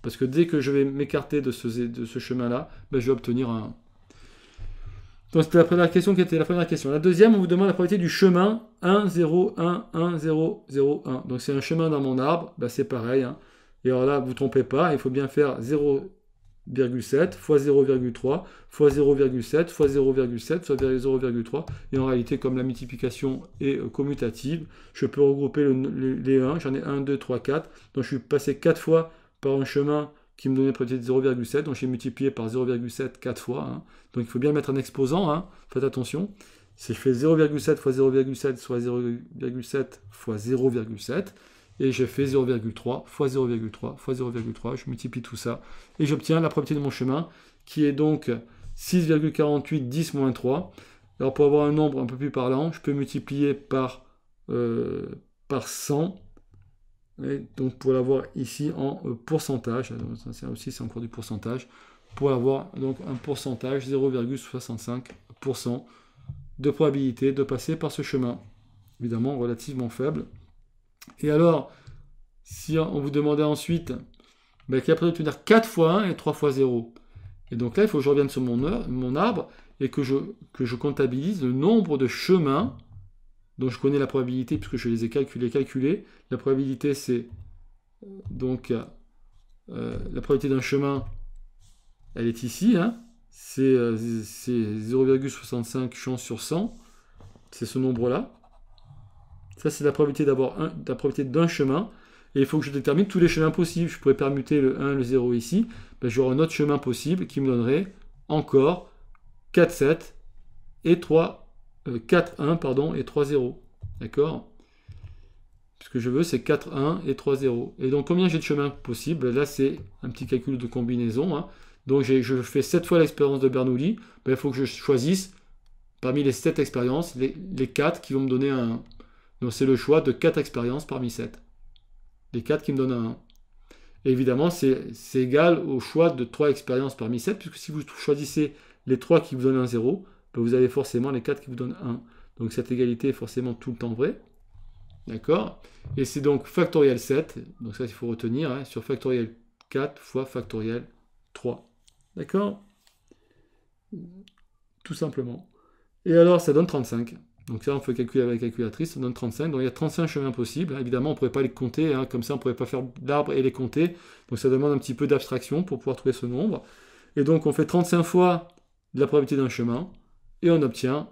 Parce que dès que je vais m'écarter de ce, de ce chemin-là, ben, je vais obtenir un donc c'était la première question qui était la première question. La deuxième, on vous demande la probabilité du chemin 1, 0, 1, 1, 0, 0, 1. Donc c'est un chemin dans mon arbre, bah, c'est pareil. Hein. Et alors là, vous ne trompez pas, il faut bien faire 0,7 x 0,3 x 0,7 x 0,7 fois 0,3. Et en réalité, comme la multiplication est euh, commutative, je peux regrouper les 1, j'en ai 1, 2, 3, 4. Donc je suis passé 4 fois par un chemin qui me donnait propriété de 0,7, donc j'ai multiplié par 0,7 4 fois. Hein. Donc il faut bien mettre un exposant, hein. faites attention. Si je fais 0,7 fois 0,7, soit 0,7 x 0,7, et j'ai fait 0,3 x 0,3 x 0,3, je multiplie tout ça, et j'obtiens la propriété de mon chemin, qui est donc 6,48 10 3. Alors pour avoir un nombre un peu plus parlant, je peux multiplier par, euh, par 100, donc pour l'avoir ici en euh, pourcentage, hein, ça aussi c'est encore du pourcentage, pour avoir donc un pourcentage 0,65% de probabilité de passer par ce chemin. Évidemment relativement faible. Et alors, si on vous demandait ensuite, peut-être une d'obtenir 4 fois 1 et 3 fois 0. Et donc là, il faut que je revienne sur mon, arbre et que je, que je comptabilise le nombre de chemins donc je connais la probabilité puisque je les ai calculés, calculés. La probabilité c'est euh, donc euh, euh, la probabilité d'un chemin, elle est ici. Hein. c'est 0,65 chance sur 100. C'est ce nombre-là. Ça c'est la probabilité d'avoir la probabilité d'un chemin. Et il faut que je détermine tous les chemins possibles. Je pourrais permuter le 1, le 0 ici. Ben, J'aurai un autre chemin possible qui me donnerait encore 4, 7 et 3, 4-1 euh, pardon, et 3-0. D'accord Ce que je veux, c'est 4-1 et 3-0. Et donc, combien j'ai de chemins possible Là, c'est un petit calcul de combinaison. Hein. Donc, je fais 7 fois l'expérience de Bernoulli. Ben, il faut que je choisisse parmi les 7 expériences, les, 4 qui vont me donner un... 1. Donc, c'est le choix de 4 expériences parmi 7. Les 4 qui me donnent un 1. évidemment, c'est égal au choix de 3 expériences parmi 7, puisque si vous choisissez les 3 qui vous donnent un 0, vous avez forcément les 4 qui vous donnent 1. Donc cette égalité est forcément tout le temps vraie. D'accord Et c'est donc factoriel 7, donc ça il faut retenir, hein, sur factoriel 4 fois factoriel 3. D'accord Tout simplement. Et alors ça donne 35. Donc ça on peut calculer avec la calculatrice, ça donne 35. Donc il y a 35 chemins possibles. Hein, évidemment on ne pourrait pas les compter, hein. comme ça on ne pourrait pas faire d'arbre et les compter. Donc ça demande un petit peu d'abstraction pour pouvoir trouver ce nombre. Et donc on fait 35 fois la probabilité d'un chemin et on obtient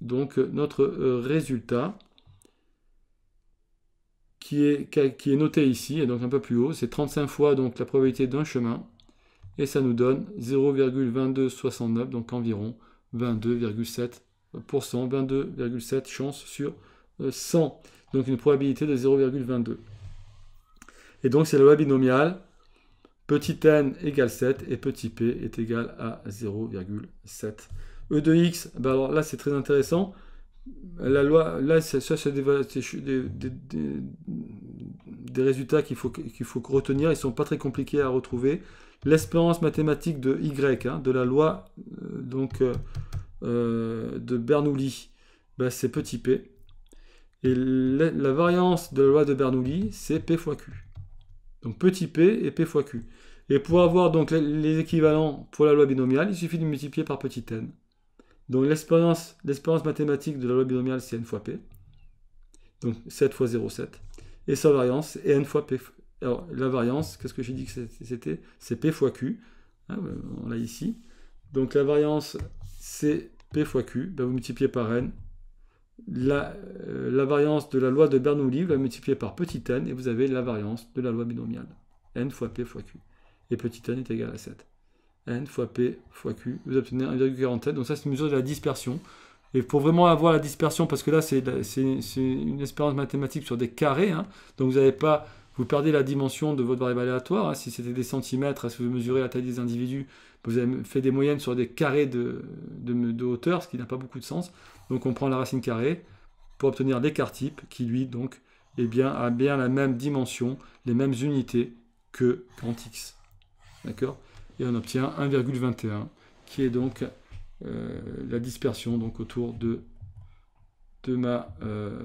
donc notre euh, résultat qui est, noté ici, et donc un peu plus haut, c'est 35 fois donc la probabilité d'un chemin, et ça nous donne 0,2269, donc environ 22,7%, 22,7 chances sur 100, euh, donc une probabilité de 0,22. Et donc c'est la loi binomiale, petit n égale 7 et petit p est égal à 0,7. E de x, bah, alors là c'est très intéressant. La loi, là, ça, c'est des, résultats qu'il faut, faut retenir. Ils ne sont pas très compliqués à retrouver. L'espérance mathématique de y, hein, de la loi euh, donc, euh, euh, de Bernoulli, bah, c'est petit p. Et la, variance de la loi de Bernoulli, c'est p fois q. Donc petit p et p fois q. Et pour avoir donc les équivalents pour la loi binomiale, il suffit de multiplier par petit n. Donc l'expérience, mathématique de la loi binomiale, c'est n fois p. Donc 7 fois 0,7. Et sa variance est n fois p. Alors la variance, qu'est-ce que j'ai dit que c'était C'est p fois q. Hein, on l'a ici. Donc la variance, c'est p fois q. Ben, vous multipliez par n. La, euh, variance de la loi de Bernoulli, vous la multipliez par petit n, et vous avez la variance de la loi binomiale. n fois p fois q. Et petit n est égal à 7 n fois p fois q, vous obtenez 1,47. Donc ça, c'est une mesure de la dispersion. Et pour vraiment avoir la dispersion, parce que là, c'est une espérance mathématique sur des carrés, hein, donc vous n'avez pas, vous perdez la dimension de votre variable aléatoire. Hein. si c'était des centimètres, si vous mesurez la taille des individus, vous avez fait des moyennes sur des carrés de, hauteur, ce qui n'a pas beaucoup de sens. Donc on prend la racine carrée pour obtenir l'écart type, qui lui, donc, eh bien, a bien la même dimension, les mêmes unités que quant x. D'accord et on obtient 1,21 qui est donc euh, la dispersion donc autour de, de, ma, euh,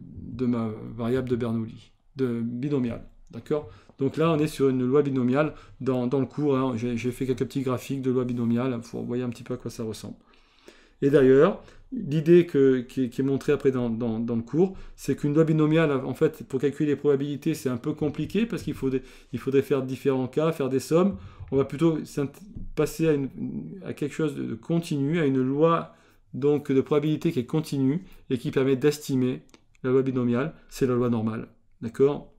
de ma variable de Bernoulli, de binomiale. D'accord Donc là, on est sur une loi binomiale dans, le cours. Hein. J'ai fait quelques petits graphiques de loi binomiale pour voyez un petit peu à quoi ça ressemble. Et d'ailleurs, l'idée qui, est montrée après dans, le cours, c'est qu'une loi binomiale, en fait, pour calculer les probabilités, c'est un peu compliqué parce qu'il faudrait, il faudrait faire différents cas, faire des sommes on va plutôt passer à, quelque chose de, continu, à une loi donc de probabilité qui est continue et qui permet d'estimer la loi binomiale, c'est la loi normale. D'accord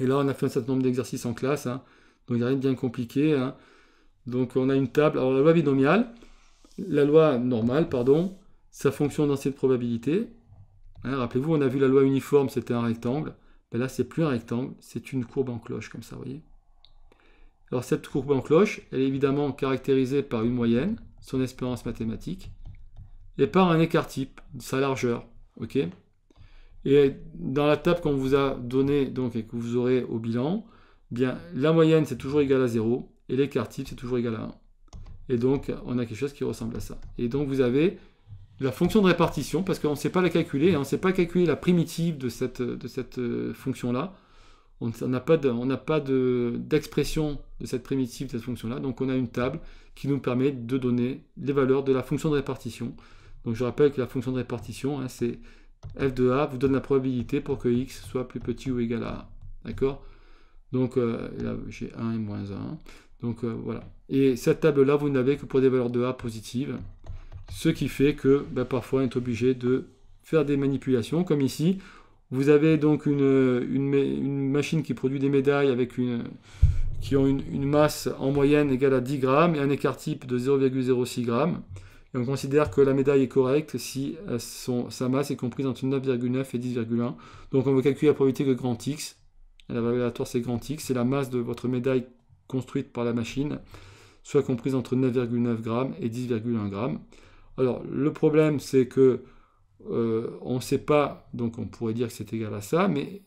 Et là, on a fait un certain nombre d'exercices en classe, hein. donc il n'y a rien de bien compliqué. Hein. Donc on a une table. Alors la loi binomiale, la loi normale, pardon, sa fonction dans cette probabilité. Hein, rappelez-vous, on a vu la loi uniforme, c'était un rectangle. Ben là, c'est plus un rectangle, c'est une courbe en cloche, comme ça, vous voyez alors cette courbe en cloche, elle est évidemment caractérisée par une moyenne, son espérance mathématique, et par un écart type, sa largeur. et dans la table qu'on vous a donnée et que vous aurez au bilan, bien, la moyenne c'est toujours égal à 0 et l'écart type c'est toujours égal à 1. Et donc on a quelque chose qui ressemble à ça. Et donc vous avez la fonction de répartition parce qu'on ne sait pas la calculer, et hein, on ne sait pas calculer la primitive de cette euh, fonction là on n'a pas d'expression de, cette primitive, de cette fonction-là. Donc on a une table qui nous permet de donner les valeurs de la fonction de répartition. Donc je rappelle que la fonction de répartition, hein, c'est f de a vous donne la probabilité pour que x soit plus petit ou égal à a. D'accord Donc euh, là j'ai 1 et moins 1. Donc euh, voilà. Et cette table-là, vous n'avez que pour des valeurs de a positives. Ce qui fait que ben, parfois on est obligé de faire des manipulations, comme ici, vous avez donc une, machine qui produit des médailles avec qui ont une, masse en moyenne égale à 10 grammes et un écart type de 0,06 grammes. Et on considère que la médaille est correcte si euh, sa masse est comprise entre 9,9 et 10,1. Donc on veut calculer la probabilité que grand X, la valeur aléatoire c'est grand X, c'est la masse de votre médaille construite par la machine, soit comprise entre 9,9 grammes et 10,1 grammes. Alors le problème c'est que euh, on ne sait pas, donc on pourrait dire que c'est égal à ça, mais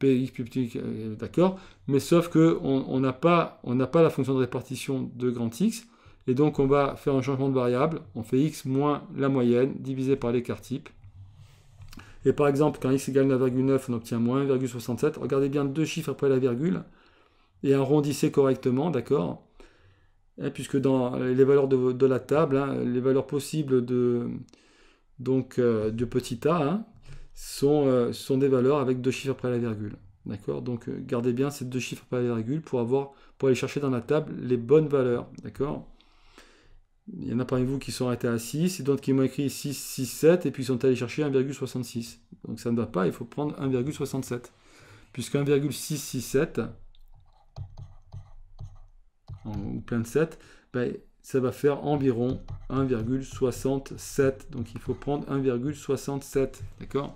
px plus euh, d'accord, mais sauf qu'on n'a pas, on pas la fonction de répartition de grand X, et donc on va faire un changement de variable, on fait x moins la moyenne divisé par l'écart type, et par exemple, quand x égale 9,9, on obtient moins 1,67. Regardez bien deux chiffres après la virgule et arrondissez correctement, d'accord hein, Puisque dans les valeurs de, la table, hein, les valeurs possibles de, donc euh, de petit a, hein, sont, euh, sont, des valeurs avec deux chiffres après la virgule. D'accord Donc euh, gardez bien ces deux chiffres après la virgule pour, avoir, pour aller chercher dans la table les bonnes valeurs. D'accord Il y en a parmi vous qui sont arrêtés à 6, et d'autres qui m'ont écrit 6, 6, 7, et puis ils sont allés chercher 1,66. Donc ça ne va pas, il faut prendre 1,67. Puisque 1,667, ou plein de 7, ben, ça va faire environ 1,67. Donc il faut prendre 1,67. D'accord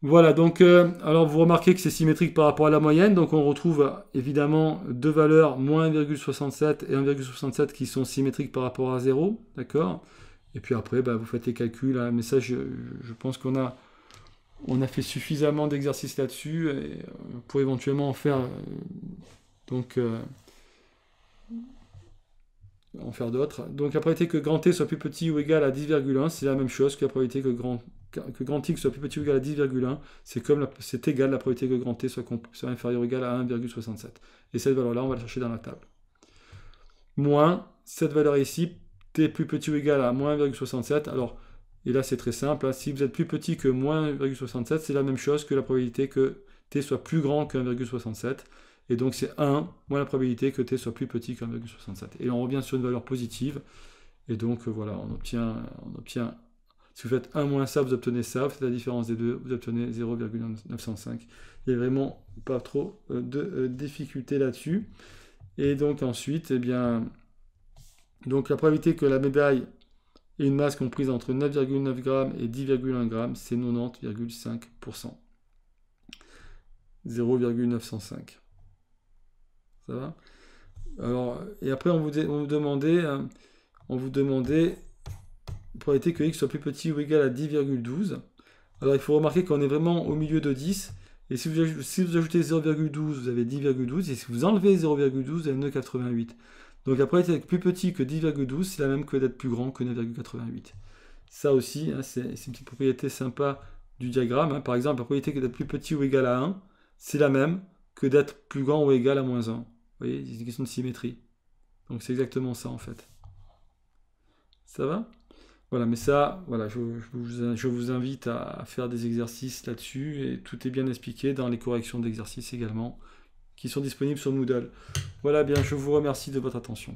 voilà, donc euh, alors vous remarquez que c'est symétrique par rapport à la moyenne, donc on retrouve évidemment deux valeurs, moins 1,67 et 1,67 qui sont symétriques par rapport à 0, d'accord Et puis après, bah, vous faites les calculs, hein. mais ça je, pense qu'on a, on a fait suffisamment d'exercices là-dessus pour éventuellement en faire euh, donc euh, faire d'autres. Donc la probabilité que grand T soit plus petit ou égal à 10,1, c'est la même chose que la probabilité que grand, grand X soit plus petit ou égal à 10,1. C'est comme c'est égal la probabilité que grand T soit, inférieur ou égal à 1,67. Et cette valeur-là, on va la chercher dans la table. Moins cette valeur ici, T plus petit ou égal à moins 1,67. Alors, et là c'est très simple, hein. si vous êtes plus petit que moins 1,67, c'est la même chose que la probabilité que T soit plus grand que 1,67. Et donc c'est 1 moins la probabilité que t soit plus petit que 1,67. Et on revient sur une valeur positive. Et donc euh, voilà, on obtient, on obtient, si vous faites 1 moins ça, vous obtenez ça, Vous faites la différence des deux, vous obtenez 0,905. Il n'y a vraiment pas trop euh, de euh, difficultés là-dessus. Et donc ensuite, eh bien, donc la probabilité que la médaille ait une masse comprise entre 9,9 g et 10,1 g, c'est 90,5%. 0,905 et après, on vous, demandait, la euh, on probabilité que x soit plus petit ou égal à 10,12. Alors, il faut remarquer qu'on est vraiment au milieu de 10. Et si vous, si vous ajoutez 0,12, vous avez 10,12. Et si vous enlevez 0,12, vous avez 9,88. Donc la probabilité d'être plus petit que 10,12, c'est la même que d'être plus grand que 9,88. Ça aussi, hein, c'est une petite propriété sympa du diagramme. Hein. Par exemple, la que d'être plus petit ou égal à 1, c'est la même que d'être plus grand ou égal à moins 1. Vous voyez, c'est une question de symétrie. Donc c'est exactement ça en fait. Ça va Voilà, mais ça, voilà, je, je vous invite à faire des exercices là-dessus et tout est bien expliqué dans les corrections d'exercices également qui sont disponibles sur Moodle. Voilà, bien, je vous remercie de votre attention.